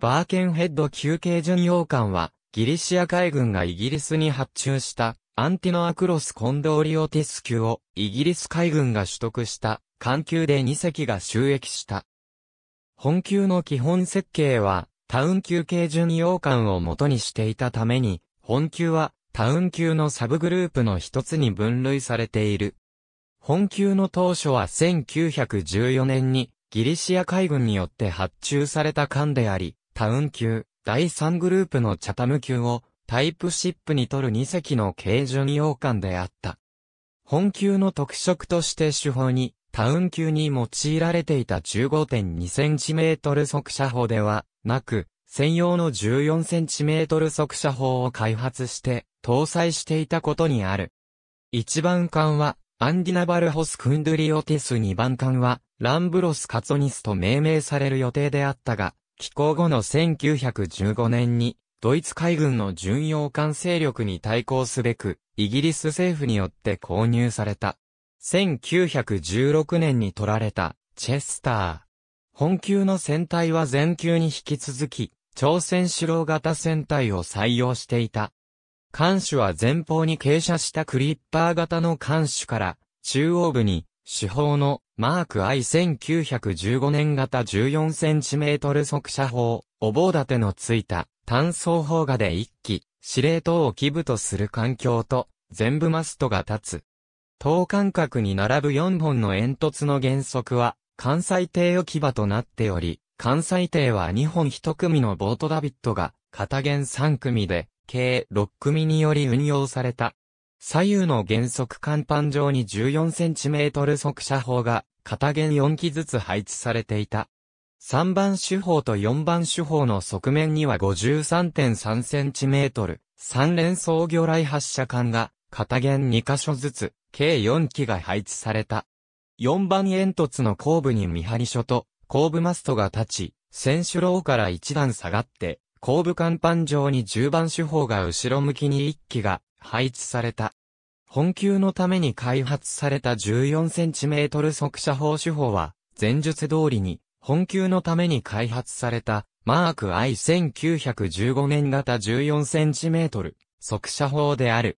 バーケンヘッド休憩巡洋艦は、ギリシア海軍がイギリスに発注したアンティノアクロス・コンドーリオティス級をイギリス海軍が取得した艦級で2隻が収益した。本級の基本設計はタウン休憩巡洋艦を元にしていたために、本級はタウン級のサブグループの一つに分類されている。本級の当初は1914年にギリシア海軍によって発注された艦であり、タウン級、第3グループのチャタム級をタイプシップに取る2隻の軽巡洋艦であった。本級の特色として手法に、タウン級に用いられていた 15.2cm 速射砲ではなく、専用の 14cm 速射砲を開発して搭載していたことにある。一番艦はアンディナバルホス・クンドゥリオティス2番艦はランブロス・カツオニスと命名される予定であったが、寄港後の1915年に、ドイツ海軍の巡洋艦勢力に対抗すべく、イギリス政府によって購入された。1916年に取られた、チェスター。本級の船体は前級に引き続き、朝鮮主郎型船体を採用していた。艦首は前方に傾斜したクリッパー型の艦首から、中央部に主砲のマーク I 1915年型 14cm 速射砲、お棒立てのついた単装砲画で一機、司令塔を基部とする環境と、全部マストが立つ。等間隔に並ぶ4本の煙突の原則は、関西艇置き場となっており、関西艇は2本1組のボートダビットが、片弦3組で、計6組により運用された。左右の原則甲板上に 14cm 速射砲が片弦4機ずつ配置されていた。3番手法と4番手法の側面には 53.3cm、3連装魚雷発射管が片弦2箇所ずつ、計4機が配置された。4番煙突の後部に見張り所と後部マストが立ち、選手楼から1段下がって、後部甲板上に10番手法が後ろ向きに1機が配置された。本級のために開発された 14cm 速射砲手法は、前述通りに、本級のために開発された、マーク I 1915年型 14cm 速射砲である。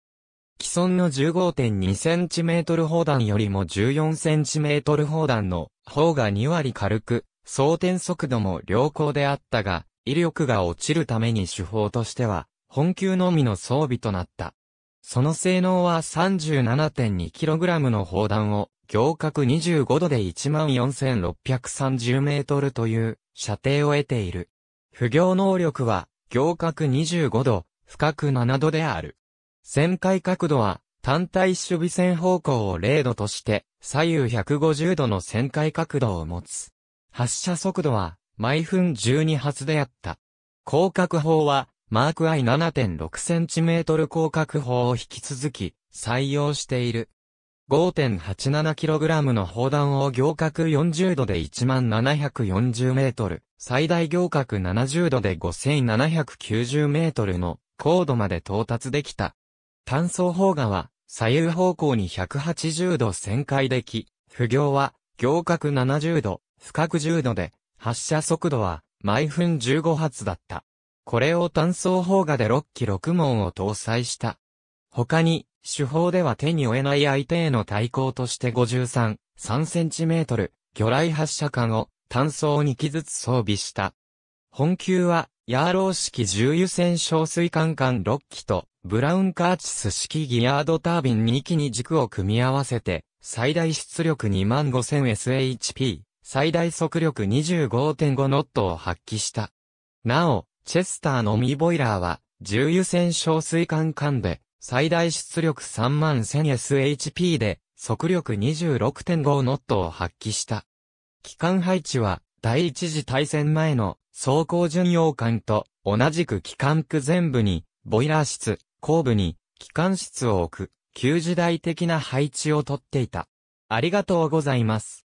既存の 15.2cm 砲弾よりも 14cm 砲弾の方が2割軽く、装填速度も良好であったが、威力が落ちるために手法としては、本級のみの装備となった。その性能は 37.2kg の砲弾を、行角25度で 14,630m という射程を得ている。不行能力は、行角25度、深く7度である。旋回角度は、単体守備線方向を0度として、左右150度の旋回角度を持つ。発射速度は、毎分12発であった。広角砲は、マーク I7.6cm 広角砲を引き続き採用している。5.87kg の砲弾を行角40度で1740メートル、最大行角70度で5790メートルの高度まで到達できた。単装砲画は左右方向に180度旋回でき、不行は行角70度、不角10度で、発射速度は毎分15発だった。これを単装砲画で6機6門を搭載した。他に、手法では手に負えない相手への対抗として53、3センチメートル、魚雷発射管を単装2機ずつ装備した。本級は、ヤーロー式重油船小水管管6機と、ブラウンカーチス式ギアードタービン2機に軸を組み合わせて、最大出力 25000SHP、最大速力25.5ノットを発揮した。なお、チェスターのミボイラーは、重油性小水管管で、最大出力 31000SHP で、速力26.5ノットを発揮した。機関配置は、第一次大戦前の装甲巡洋艦と同じく機関区全部に、ボイラー室、後部に、機関室を置く、旧時代的な配置をとっていた。ありがとうございます。